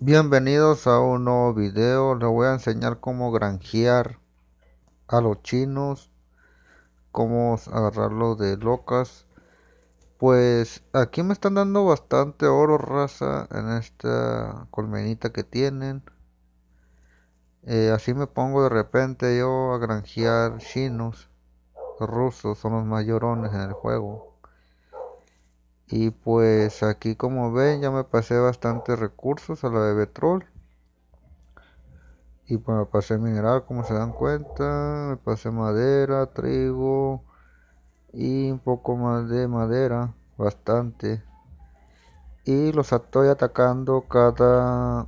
Bienvenidos a un nuevo video, les voy a enseñar cómo granjear a los chinos, cómo agarrarlos de locas. Pues aquí me están dando bastante oro raza en esta colmenita que tienen. Eh, así me pongo de repente yo a granjear chinos rusos, son los mayorones en el juego. Y pues aquí como ven ya me pasé bastantes recursos a la de Betrol. Y pues me pasé mineral como se dan cuenta. Me pasé madera, trigo y un poco más de madera. Bastante. Y los estoy atacando cada...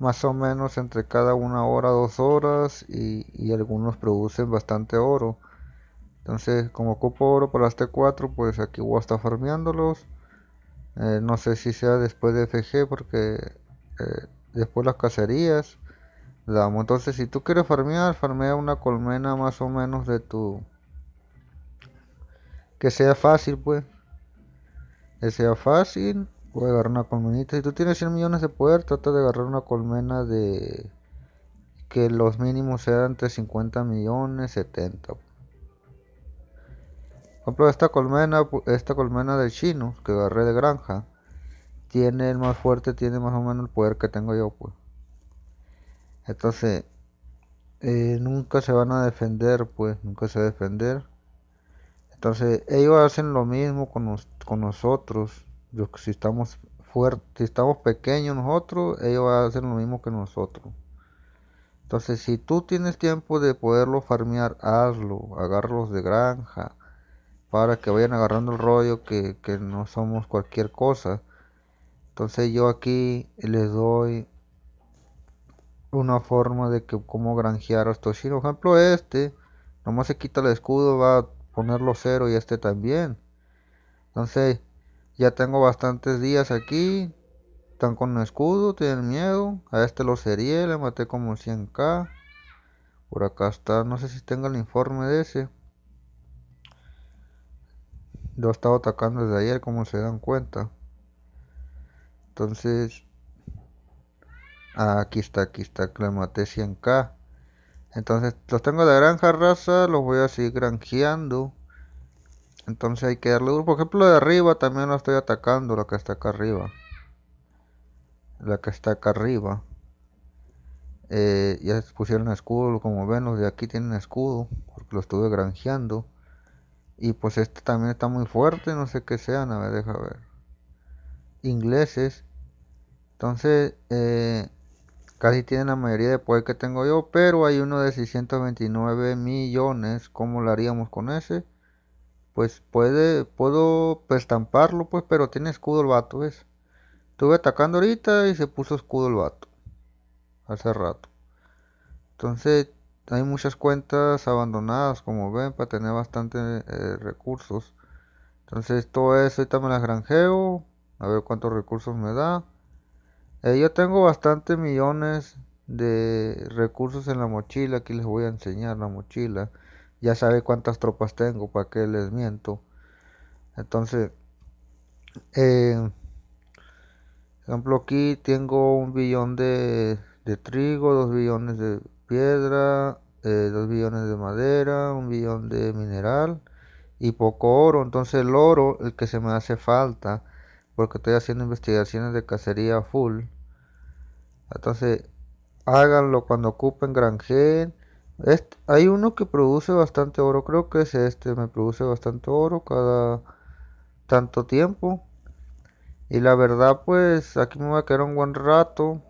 Más o menos entre cada una hora, dos horas y, y algunos producen bastante oro entonces, como ocupo oro para las T4, pues aquí voy a estar farmeándolos. Eh, no sé si sea después de FG, porque eh, después las cacerías. Damos. Entonces, si tú quieres farmear, farmea una colmena más o menos de tu. Que sea fácil, pues. Que sea fácil. Voy a agarrar una colmenita. Si tú tienes 100 millones de poder, trata de agarrar una colmena de. Que los mínimos sean entre 50 millones, 70. Por ejemplo, esta colmena, esta colmena de chino que agarré de granja, tiene el más fuerte, tiene más o menos el poder que tengo yo, pues. Entonces, eh, nunca se van a defender, pues, nunca se defender. Entonces, ellos hacen lo mismo con, nosotros. si estamos fuertes, si estamos pequeños nosotros, ellos hacen lo mismo que nosotros. Entonces, si tú tienes tiempo de poderlo farmear, hazlo, agarros de granja para que vayan agarrando el rollo que, que no somos cualquier cosa. Entonces yo aquí les doy una forma de que cómo granjear a chinos. Por ejemplo, este, nomás se quita el escudo, va a ponerlo cero y este también. Entonces, ya tengo bastantes días aquí. Están con un escudo, tienen miedo. A este lo sería, le maté como 100k. Por acá está, no sé si tenga el informe de ese. Lo he estado atacando desde ayer, como se dan cuenta. Entonces, ah, aquí está, aquí está, que le maté 100k. Entonces, los tengo de granja raza, los voy a seguir granjeando. Entonces hay que darle Por ejemplo, de arriba también lo estoy atacando, la que está acá arriba. La que está acá arriba. Eh, ya pusieron escudo, como ven, los de aquí tienen escudo, porque lo estuve granjeando. Y pues este también está muy fuerte, no sé qué sean, a ver, deja ver. Ingleses. Entonces, eh, casi tienen la mayoría de poder que tengo yo, pero hay uno de 629 millones. ¿Cómo lo haríamos con ese? Pues puede, puedo estamparlo, pues, pero tiene escudo el vato, ¿ves? Estuve atacando ahorita y se puso escudo el vato. Hace rato. Entonces, hay muchas cuentas abandonadas, como ven, para tener bastantes eh, recursos. Entonces todo eso ahorita me las granjeo. A ver cuántos recursos me da. Eh, yo tengo bastantes millones de recursos en la mochila. Aquí les voy a enseñar la mochila. Ya sabe cuántas tropas tengo, para que les miento. Entonces, por eh, ejemplo, aquí tengo un billón de, de trigo, dos billones de piedra, eh, dos billones de madera, un billón de mineral y poco oro. Entonces el oro, el que se me hace falta, porque estoy haciendo investigaciones de cacería full. Entonces háganlo cuando ocupen granje hay uno que produce bastante oro, creo que es este, me produce bastante oro cada tanto tiempo. Y la verdad pues aquí me va a quedar un buen rato,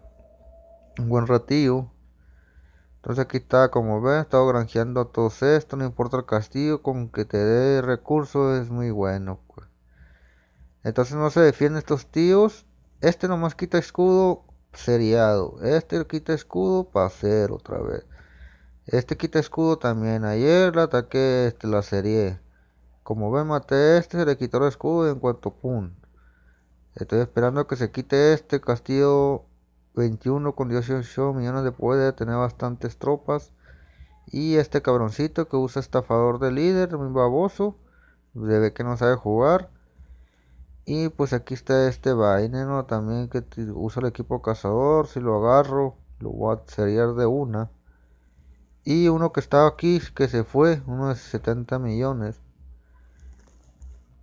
un buen ratillo entonces aquí está, como ven, estado granjeando todos esto, no importa el castillo, con que te dé recursos es muy bueno. Pues. Entonces no se defienden estos tíos. Este nomás quita escudo seriado. Este quita escudo para hacer otra vez. Este quita escudo también. Ayer la ataqué este, la serie. Como ven, maté a este, se le quitó el escudo en cuanto pum. Estoy esperando que se quite este castillo 21 con 18 millones de poder, tener bastantes tropas. Y este cabroncito que usa estafador de líder, muy baboso, debe que no sabe jugar. Y pues aquí está este vaine, ¿no? También que usa el equipo cazador, si lo agarro, lo voy a sería de una. Y uno que estaba aquí, que se fue, uno de 70 millones.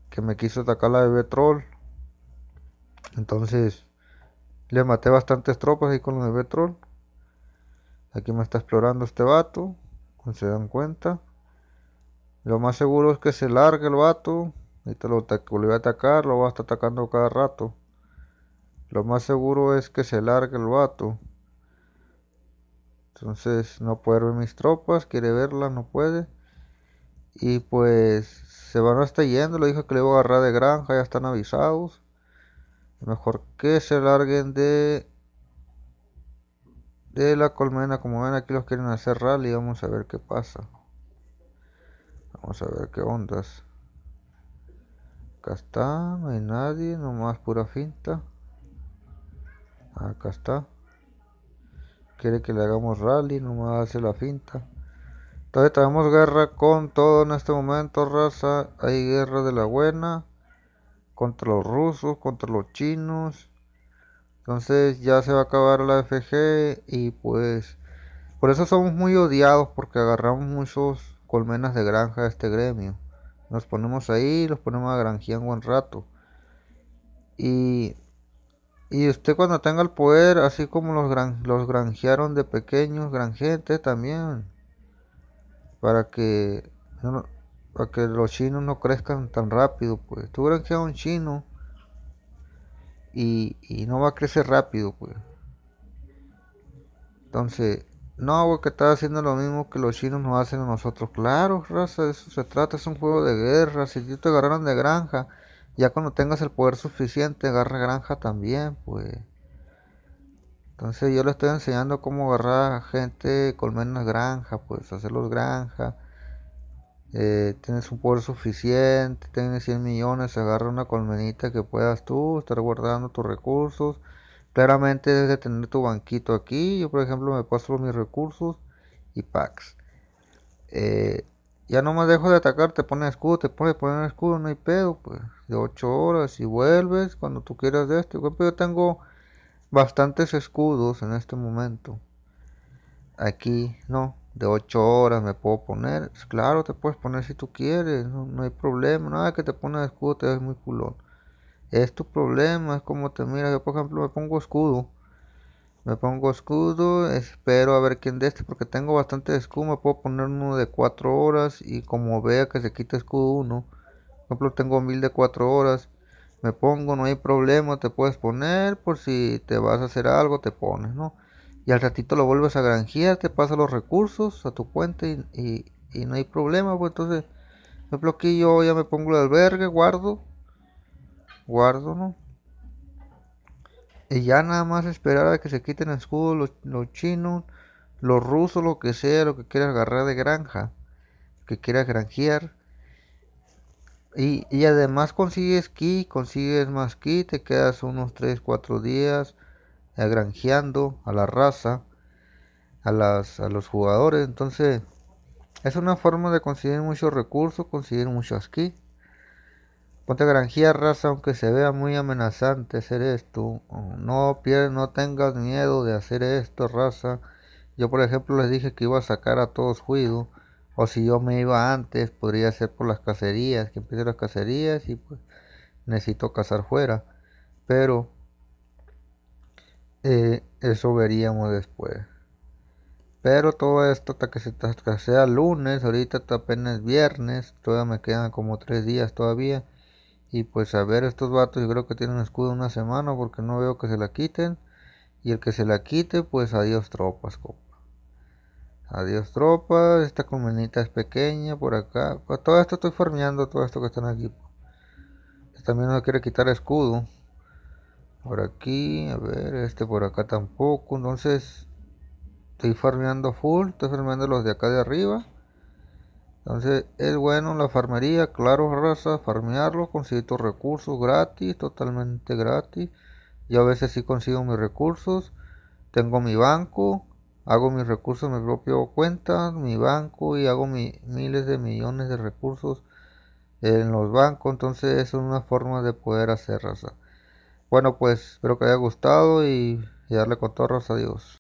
Que me quiso atacar la bebé troll. Entonces, le maté bastantes tropas ahí con los de Betrol. Aquí me está explorando este vato. se dan cuenta. Lo más seguro es que se largue el vato. Ahorita lo, lo voy a atacar, lo va a estar atacando cada rato. Lo más seguro es que se largue el vato. Entonces no puede ver mis tropas, quiere verlas, no puede. Y pues se van hasta yendo, le dijo que le iba a agarrar de granja, ya están avisados mejor que se larguen de de la colmena como ven aquí los quieren hacer rally vamos a ver qué pasa vamos a ver qué ondas acá está no hay nadie nomás pura finta acá está quiere que le hagamos rally nomás hace la finta entonces tenemos guerra con todo en este momento raza hay guerra de la buena contra los rusos, contra los chinos. Entonces ya se va a acabar la FG y pues por eso somos muy odiados porque agarramos muchos colmenas de granja de este gremio. Nos ponemos ahí, los ponemos a granjear un buen rato. Y, y usted cuando tenga el poder, así como los, gran, los granjearon de pequeños, granjete también. Para que para que los chinos no crezcan tan rápido, pues. Tú que a un chino y, no va a crecer rápido, pues. Entonces, no, porque que estás haciendo lo mismo que los chinos nos hacen a nosotros. Claro, raza, eso se trata, es un juego de guerra. Si te agarraron de granja, ya cuando tengas el poder suficiente, agarra granja también, pues. Entonces yo le estoy enseñando cómo agarrar gente, colmenas granja, pues hacerlos granja eh, tienes un poder suficiente, tienes 100 millones, agarra una colmenita que puedas tú, estar guardando tus recursos. Claramente debes de tener tu banquito aquí. Yo, por ejemplo, me paso mis recursos y packs. Eh, ya no más dejo de atacar, te pones escudo, te pones poner escudo, no hay pedo, pues de 8 horas y vuelves cuando tú quieras de este. Yo tengo bastantes escudos en este momento. Aquí no, de 8 horas me puedo poner. Pues claro, te puedes poner si tú quieres, no, hay problema. Nada que te pones escudo te ves muy culón. Es tu problema, es como te mira Yo, por ejemplo, me pongo escudo. Me pongo escudo, espero a ver quién de este, porque tengo bastante escudo. Me puedo poner uno de 4 horas y como vea que se quita escudo uno Por ejemplo, tengo mil de 4 horas. Me pongo, no hay problema, te puedes poner por si te vas a hacer algo, te pones, ¿no? y al ratito lo vuelves a granjear, te pasa los recursos a tu cuenta y, no hay problema, pues entonces, por ejemplo aquí yo ya me pongo el albergue, guardo, guardo, ¿no? Y ya nada más esperar a que se quiten escudos los, chinos, los rusos, lo que sea, lo que quieras agarrar de granja, que quieras granjear. Y, y además consigues ki, consigues más ki, te quedas unos 3, 4 días granjeando a la raza, a, las, a los jugadores. Entonces, es una forma de conseguir muchos recursos, conseguir muchos aquí. Ponte granjear raza, aunque se vea muy amenazante hacer esto. No pierdes, no tengas miedo de hacer esto, raza. Yo, por ejemplo, les dije que iba a sacar a todos juido. O si yo me iba antes, podría ser por las cacerías, que empiece las cacerías y pues necesito cazar fuera. Pero eso veríamos después. Pero todo esto hasta que, se, sea lunes, ahorita está apenas viernes, todavía me quedan como tres días todavía. Y pues a ver, estos vatos yo creo que tienen escudo una semana porque no veo que se la quiten. Y el que se la quite, pues adiós tropas, copa. Adiós tropas, esta comunita es pequeña por acá. Pues todo esto estoy farmeando, todo esto que están aquí. Pues. También no quiere quitar escudo. Por aquí, a ver, este por acá tampoco. Entonces, estoy farmeando full, estoy farmeando los de acá de arriba. Entonces, es bueno la farmería, claro, raza, farmearlo, conseguir tus recursos gratis, totalmente gratis. Yo a veces sí consigo mis recursos. Tengo mi banco, hago mis recursos en mi propia cuenta, mi banco y hago mis miles de millones de recursos en los bancos. Entonces es una forma de poder hacer raza. Bueno, pues espero que haya gustado y, darle con torros a Dios.